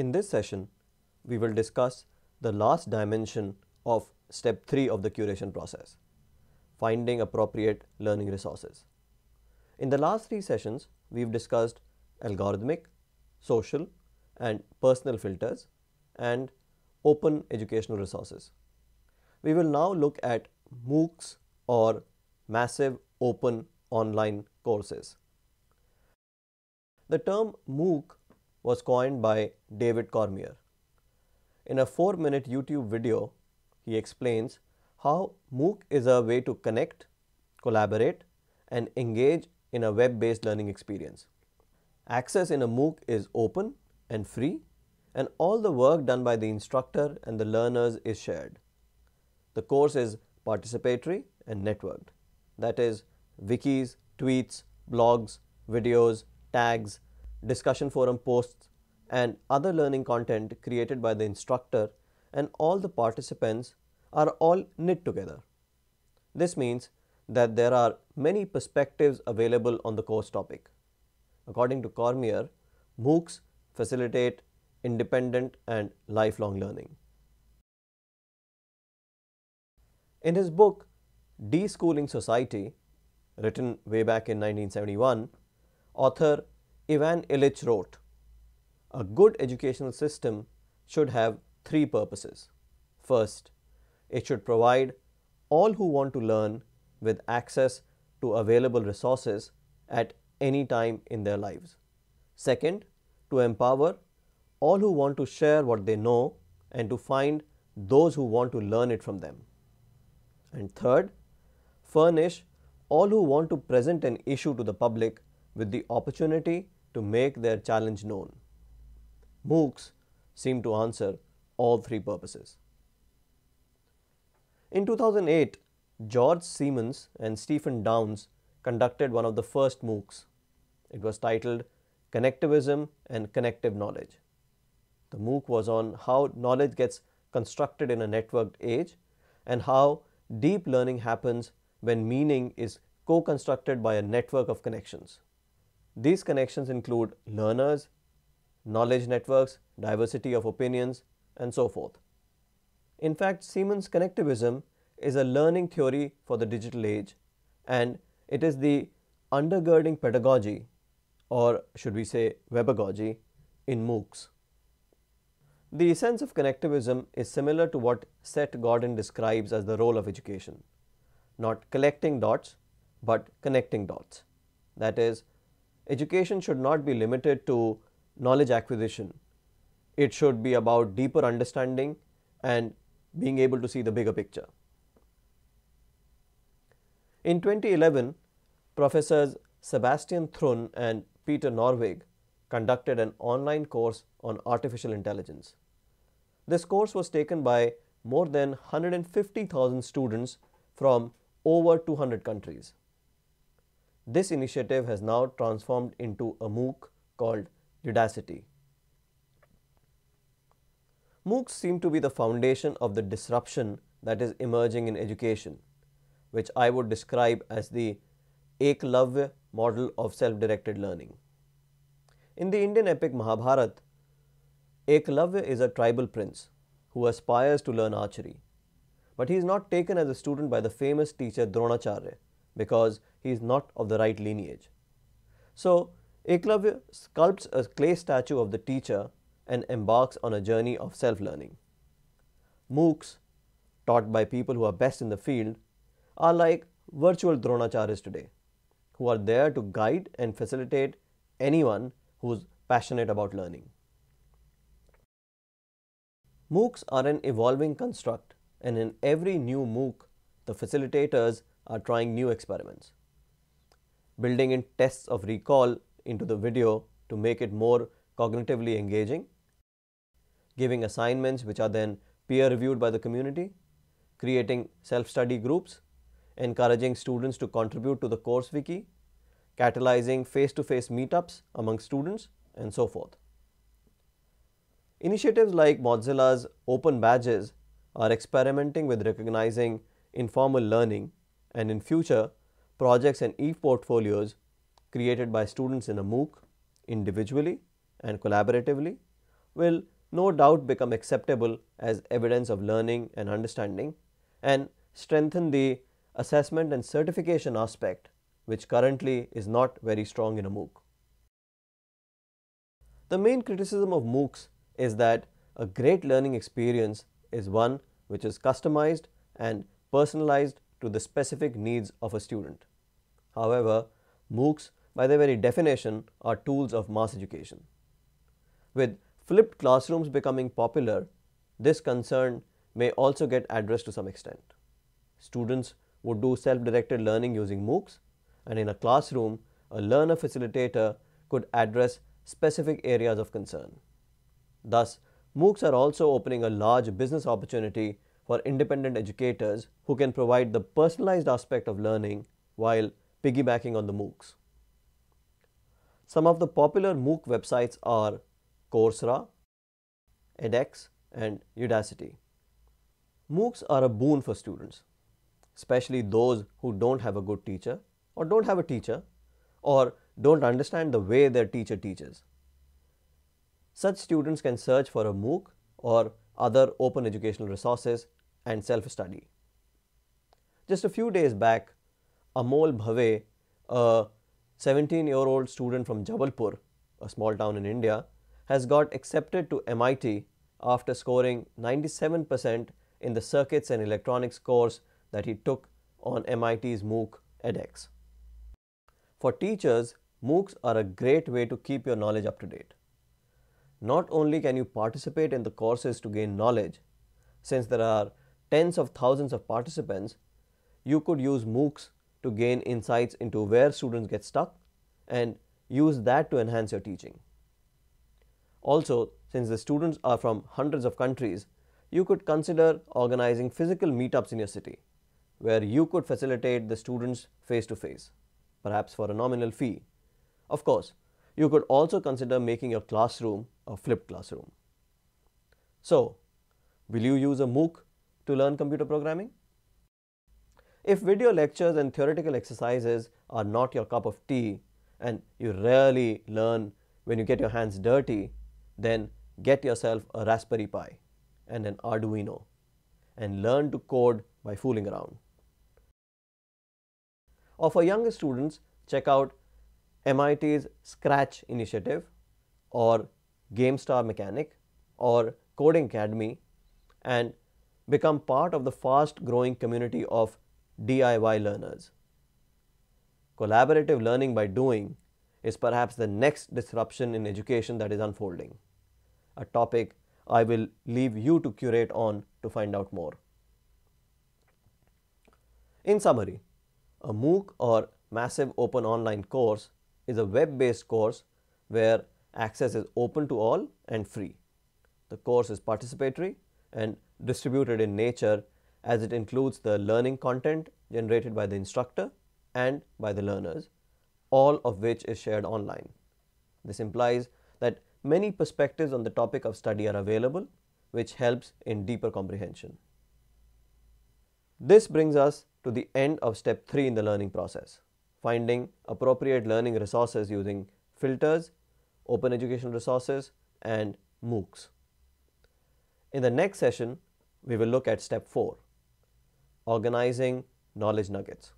In this session, we will discuss the last dimension of step 3 of the curation process, finding appropriate learning resources. In the last three sessions, we've discussed algorithmic, social and personal filters and open educational resources. We will now look at MOOCs or massive open online courses. The term MOOC was coined by David Cormier. In a 4 minute YouTube video, he explains how MOOC is a way to connect, collaborate and engage in a web based learning experience. Access in a MOOC is open and free and all the work done by the instructor and the learners is shared. The course is participatory and networked. That is, wikis, tweets, blogs, videos, tags, discussion forum posts and other learning content created by the instructor and all the participants are all knit together. This means that there are many perspectives available on the course topic. According to Cormier, MOOCs facilitate independent and lifelong learning. In his book, Deschooling Society, written way back in 1971, author Ivan Illich wrote, A good educational system should have three purposes. First, it should provide all who want to learn with access to available resources at any time in their lives. Second, to empower all who want to share what they know and to find those who want to learn it from them. And third, furnish all who want to present an issue to the public with the opportunity to make their challenge known. MOOCs seem to answer all three purposes. In 2008, George Siemens and Stephen Downs conducted one of the first MOOCs. It was titled Connectivism and Connective Knowledge. The MOOC was on how knowledge gets constructed in a networked age and how deep learning happens when meaning is co-constructed by a network of connections. These connections include learners, knowledge networks, diversity of opinions, and so forth. In fact, Siemens connectivism is a learning theory for the digital age and it is the undergirding pedagogy or should we say webagogy in MOOCs. The essence of connectivism is similar to what Seth Godin describes as the role of education, not collecting dots, but connecting dots. That is, education should not be limited to knowledge acquisition. It should be about deeper understanding and being able to see the bigger picture. In 2011, Professors Sebastian Thrun and Peter Norvig conducted an online course on artificial intelligence. This course was taken by more than 150,000 students from over 200 countries. This initiative has now transformed into a MOOC called Udacity. MOOCs seem to be the foundation of the disruption that is emerging in education, which I would describe as the Eklavya model of self-directed learning. In the Indian epic Mahabharata, Eklavya is a tribal prince who aspires to learn archery, but he is not taken as a student by the famous teacher Dronacharya because he is not of the right lineage. So, Eklavya sculpts a clay statue of the teacher and embarks on a journey of self learning. MOOCs, taught by people who are best in the field, are like virtual Dronacharis today, who are there to guide and facilitate anyone who is passionate about learning. MOOCs are an evolving construct and in every new MOOC, the facilitators are trying new experiments, building in tests of recall into the video to make it more cognitively engaging, giving assignments which are then peer reviewed by the community, creating self study groups, encouraging students to contribute to the course wiki, catalyzing face to face meetups among students and so forth. Initiatives like Mozilla's open badges are experimenting with recognizing informal learning and in future projects and e-portfolios created by students in a MOOC individually and collaboratively will no doubt become acceptable as evidence of learning and understanding and strengthen the assessment and certification aspect which currently is not very strong in a MOOC. The main criticism of MOOCs is that a great learning experience is one which is customized and personalized to the specific needs of a student. However, MOOCs by their very definition are tools of mass education. With flipped classrooms becoming popular, this concern may also get addressed to some extent. Students would do self-directed learning using MOOCs and in a classroom, a learner facilitator could address specific areas of concern. Thus, MOOCs are also opening a large business opportunity for independent educators who can provide the personalized aspect of learning while piggybacking on the MOOCs. Some of the popular MOOC websites are Coursera, edX, and Udacity. MOOCs are a boon for students, especially those who don't have a good teacher or don't have a teacher or don't understand the way their teacher teaches. Such students can search for a MOOC or other open educational resources and self study. Just a few days back, Amol Bhave, a 17 year old student from Jabalpur, a small town in India, has got accepted to MIT after scoring 97% in the circuits and electronics course that he took on MIT's MOOC edX. For teachers, MOOCs are a great way to keep your knowledge up to date. Not only can you participate in the courses to gain knowledge, since there are tens of thousands of participants, you could use MOOCs to gain insights into where students get stuck and use that to enhance your teaching. Also, since the students are from hundreds of countries, you could consider organizing physical meetups in your city, where you could facilitate the students face to face, perhaps for a nominal fee. Of course, you could also consider making your classroom a flipped classroom. So, will you use a MOOC to learn computer programming? If video lectures and theoretical exercises are not your cup of tea and you rarely learn when you get your hands dirty, then get yourself a Raspberry Pi and an Arduino and learn to code by fooling around. Or for younger students, check out MIT's Scratch initiative or GameStar Mechanic or Coding Academy and become part of the fast growing community of DIY learners. Collaborative learning by doing is perhaps the next disruption in education that is unfolding, a topic I will leave you to curate on to find out more. In summary, a MOOC or Massive Open Online Course is a web-based course where access is open to all and free. The course is participatory and distributed in nature as it includes the learning content generated by the instructor and by the learners, all of which is shared online. This implies that many perspectives on the topic of study are available, which helps in deeper comprehension. This brings us to the end of step 3 in the learning process, finding appropriate learning resources using filters, open educational resources and MOOCs. In the next session, we will look at step 4, organizing knowledge nuggets.